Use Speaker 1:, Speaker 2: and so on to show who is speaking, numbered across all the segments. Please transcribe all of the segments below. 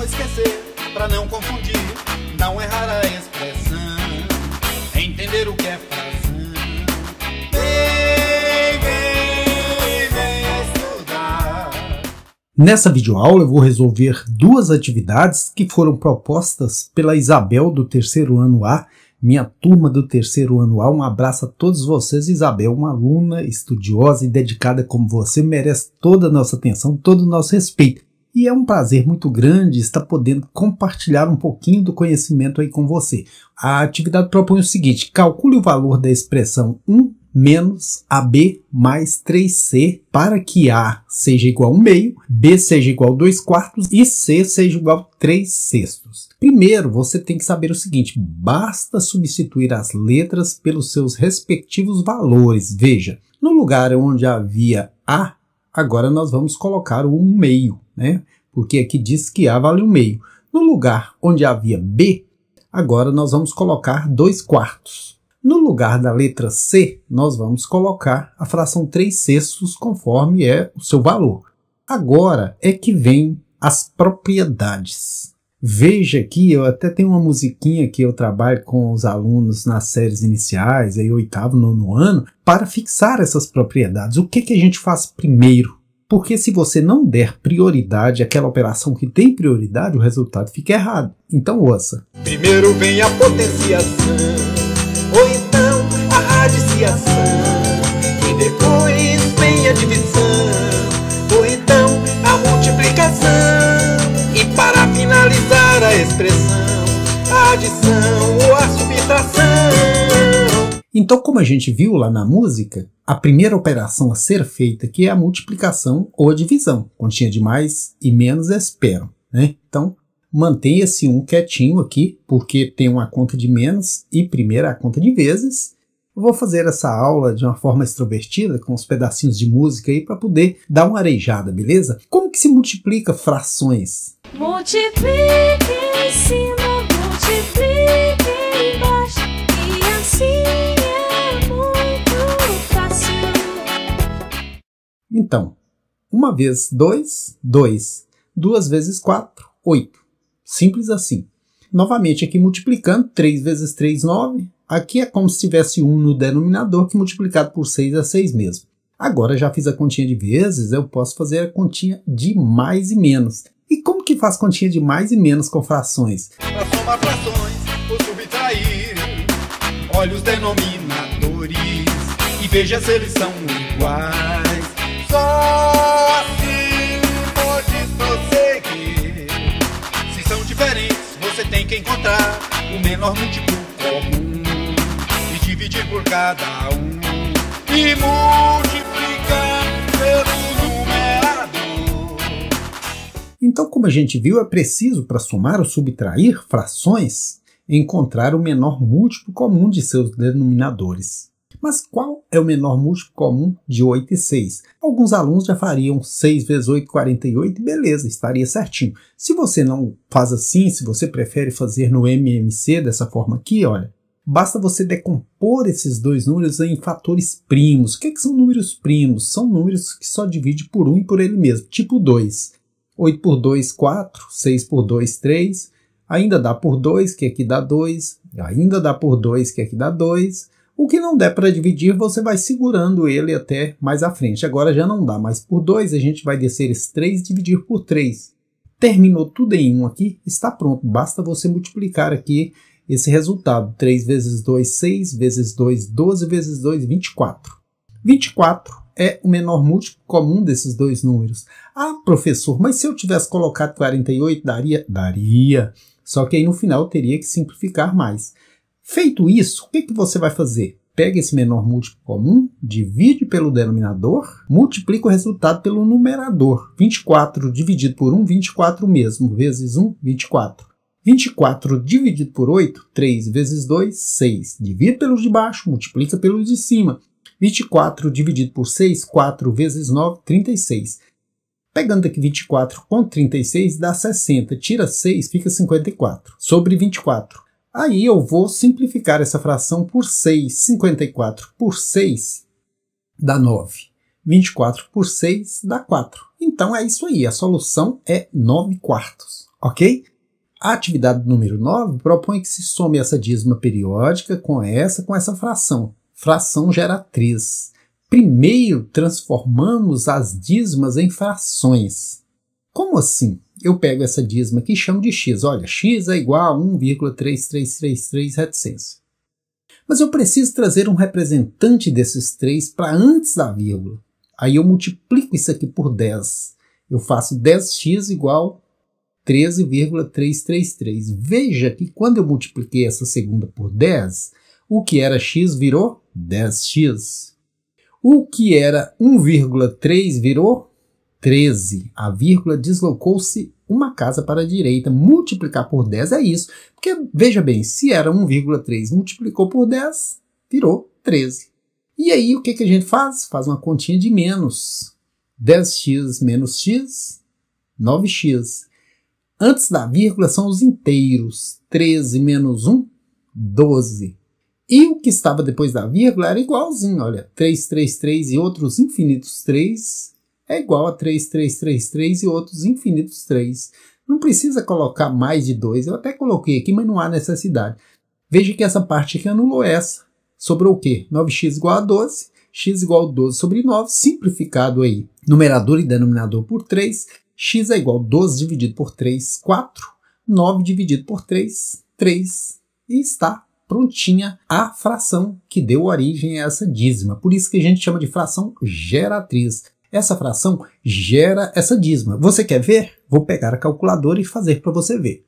Speaker 1: não esquecer, pra não confundir, não errar a expressão, entender o que é fração. Vem, vem, vem estudar. Nessa videoaula eu vou resolver duas atividades que foram propostas pela Isabel do terceiro ano A, minha turma do terceiro ano A. Um abraço a todos vocês, Isabel, uma aluna estudiosa e dedicada como você, merece toda a nossa atenção, todo o nosso respeito. E é um prazer muito grande estar podendo compartilhar um pouquinho do conhecimento aí com você. A atividade propõe o seguinte: calcule o valor da expressão 1 menos AB mais 3C para que A seja igual a 1 meio, B seja igual a 2 quartos e C seja igual a 3 sextos. Primeiro, você tem que saber o seguinte, basta substituir as letras pelos seus respectivos valores. Veja, no lugar onde havia A, agora nós vamos colocar o 1 meio né? porque aqui diz que A vale um meio. No lugar onde havia B, agora nós vamos colocar 2 quartos. No lugar da letra C, nós vamos colocar a fração 3 sextos conforme é o seu valor. Agora é que vem as propriedades. Veja aqui, eu até tenho uma musiquinha que eu trabalho com os alunos nas séries iniciais, aí oitavo, nono ano, para fixar essas propriedades. O que, que a gente faz primeiro? Porque se você não der prioridade àquela operação que tem prioridade, o resultado fica errado. Então ouça. Primeiro vem a potenciação, ou então a radiciação, e depois vem a divisão, ou então a multiplicação, e para finalizar a expressão, a adição ou a subtração. Então, como a gente viu lá na música, a primeira operação a ser feita aqui é a multiplicação ou a divisão. Continha de mais e menos espero, Né? Então, mantenha esse 1 um quietinho aqui, porque tem uma conta de menos e primeira a conta de vezes. Eu vou fazer essa aula de uma forma extrovertida, com uns pedacinhos de música aí, para poder dar uma arejada, beleza? Como que se multiplica frações? Multiplique, ensina, multiplique. Então, uma vez 2, 2. Duas vezes 4, 8. Simples assim. Novamente, aqui multiplicando, 3 vezes 3, 9. Aqui é como se tivesse 1 no denominador, que multiplicado por 6 é 6 mesmo. Agora já fiz a continha de vezes, eu posso fazer a continha de mais e menos. E como que faz continha de mais e menos com frações? Para somar frações, vou subtrair, olha os denominadores e veja se eles são iguais. Só assim pode prosseguir. Se são diferentes, você tem que encontrar o menor múltiplo comum e dividir por cada um e multiplicar pelo numerador. Então, como a gente viu, é preciso para somar ou subtrair frações encontrar o menor múltiplo comum de seus denominadores. Mas qual é o menor múltiplo comum de 8 e 6? Alguns alunos já fariam 6 vezes 8, 48, beleza, estaria certinho. Se você não faz assim, se você prefere fazer no MMC dessa forma aqui, olha, basta você decompor esses dois números em fatores primos. O que, é que são números primos? São números que só divide por um e por ele mesmo, tipo 2. 8 por 2, 4, 6 por 2, 3, ainda dá por 2, que aqui é dá 2, ainda dá por 2, que aqui é dá 2, o que não der para dividir, você vai segurando ele até mais à frente. Agora já não dá mais por 2, a gente vai descer esse 3 e dividir por 3. Terminou tudo em 1 um aqui, está pronto. Basta você multiplicar aqui esse resultado. 3 vezes 2, 6, vezes 2, 12, vezes 2, 24. 24 é o menor múltiplo comum desses dois números. Ah, professor, mas se eu tivesse colocado 48, daria? Daria. Só que aí no final teria que simplificar mais. Feito isso, o que, que você vai fazer? Pega esse menor múltiplo comum, divide pelo denominador, multiplica o resultado pelo numerador. 24 dividido por 1, 24 mesmo, vezes 1, 24. 24 dividido por 8, 3 vezes 2, 6. Divide pelos de baixo, multiplica pelos de cima. 24 dividido por 6, 4 vezes 9, 36. Pegando aqui 24 com 36 dá 60, tira 6, fica 54. Sobre 24. Aí eu vou simplificar essa fração por 6. 54 por 6 dá 9. 24 por 6 dá 4. Então é isso aí, a solução é 9 quartos, ok? A atividade número 9 propõe que se some essa dízima periódica com essa com essa fração. Fração gera 3. Primeiro transformamos as dízimas em frações. Como assim? eu pego essa dízima aqui e chamo de x. Olha, x é igual a 1,3333 reticência. Mas eu preciso trazer um representante desses três para antes da vírgula. Aí eu multiplico isso aqui por 10. Eu faço 10x igual 13,333. Veja que quando eu multipliquei essa segunda por 10, o que era x virou 10x. O que era 1,3 virou 13. A vírgula deslocou-se uma casa para a direita. Multiplicar por 10 é isso. Porque, veja bem, se era 1,3, multiplicou por 10, virou 13. E aí, o que, que a gente faz? Faz uma continha de menos. 10x menos x, 9x. Antes da vírgula são os inteiros. 13 menos 1, 12. E o que estava depois da vírgula era igualzinho, olha, 3, 3, 3 e outros infinitos 3, é igual a 3333 e outros infinitos 3. Não precisa colocar mais de 2, eu até coloquei aqui, mas não há necessidade. Veja que essa parte aqui anulou é essa. Sobrou o quê? 9x igual a 12, x igual a 12 sobre 9, simplificado aí. Numerador e denominador por 3, x é igual a 12 dividido por 3, 4, 9 dividido por 3, 3, e está prontinha a fração que deu origem a essa dízima. Por isso que a gente chama de fração geratriz. Essa fração gera essa dízima. Você quer ver? Vou pegar a calculadora e fazer para você ver.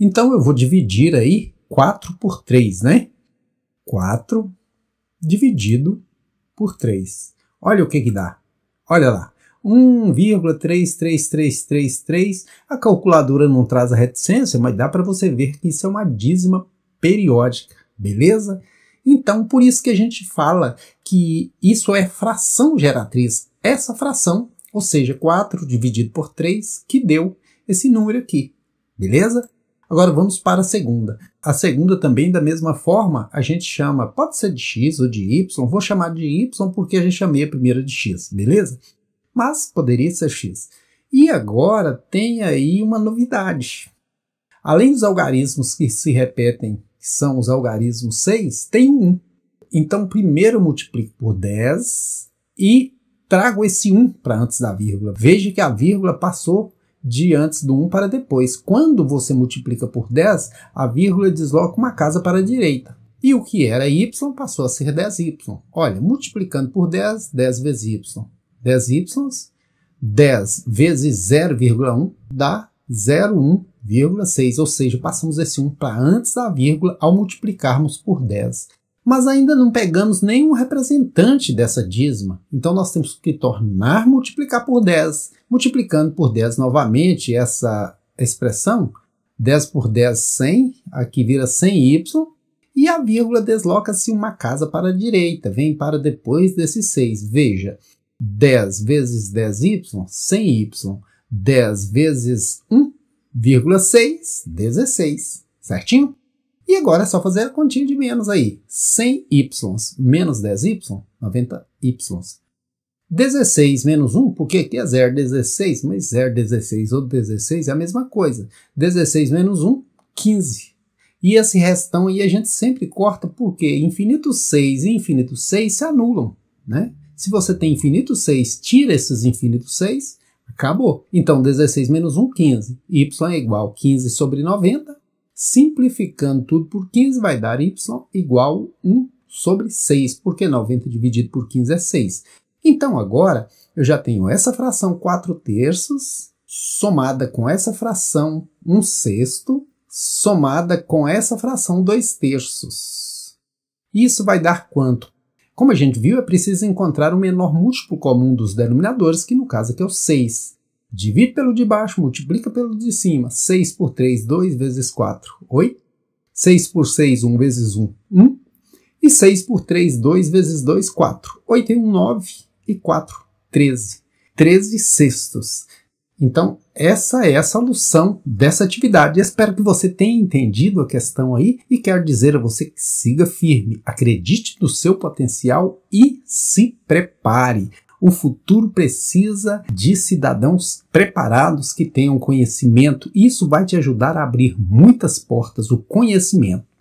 Speaker 1: Então eu vou dividir aí 4 por 3, né? 4 dividido por 3. Olha o que que dá. Olha lá. 1,33333. A calculadora não traz a reticência, mas dá para você ver que isso é uma dízima periódica, beleza? Então, por isso que a gente fala que isso é fração geratriz essa fração, ou seja, 4 dividido por 3, que deu esse número aqui, beleza? Agora vamos para a segunda. A segunda também, da mesma forma, a gente chama, pode ser de x ou de y, vou chamar de y porque a gente chamei a primeira de x, beleza? Mas poderia ser x. E agora tem aí uma novidade. Além dos algarismos que se repetem, que são os algarismos 6, tem um. Então, primeiro multiplico por 10 e trago esse 1 para antes da vírgula. Veja que a vírgula passou de antes do 1 para depois. Quando você multiplica por 10, a vírgula desloca uma casa para a direita. E o que era y passou a ser 10y. Olha, multiplicando por 10, 10 vezes y. 10y, 10 vezes 0,1 dá 0,1,6, ou seja, passamos esse 1 para antes da vírgula ao multiplicarmos por 10 mas ainda não pegamos nenhum representante dessa dízima. Então nós temos que tornar multiplicar por 10, multiplicando por 10 novamente essa expressão. 10 por 10, 100, aqui vira 100y, e a vírgula desloca-se uma casa para a direita, vem para depois desse 6. Veja, 10 vezes 10y, 100y. 10 vezes 1,6, 16. Certinho? E agora é só fazer a continha de menos aí. 100 y menos 10y, 90 y. 16 menos 1, porque aqui é 0, 16, mas 0, 16 ou 16 é a mesma coisa. 16 menos 1, 15. E esse restão aí a gente sempre corta, porque infinito 6 e infinito 6 se anulam. Né? Se você tem infinito 6, tira esses infinitos 6, acabou. Então, 16 menos 1, 15. Y é igual a 15 sobre 90, simplificando tudo por 15 vai dar y igual 1 sobre 6, porque 90 dividido por 15 é 6. Então agora eu já tenho essa fração 4 terços somada com essa fração 1 sexto somada com essa fração 2 terços. Isso vai dar quanto? Como a gente viu, é preciso encontrar o menor múltiplo comum dos denominadores, que no caso aqui é o 6. Divide pelo de baixo, multiplica pelo de cima. 6 por 3, 2 vezes 4, 8. 6 por 6, 1 vezes 1, 1. E 6 por 3, 2 vezes 2, 4. 8 em 1, 9. E 4, 13. 13 sextos. Então, essa é a solução dessa atividade. espero que você tenha entendido a questão aí e quero dizer a você que siga firme, acredite no seu potencial e se prepare. O futuro precisa de cidadãos preparados que tenham conhecimento. Isso vai te ajudar a abrir muitas portas. O conhecimento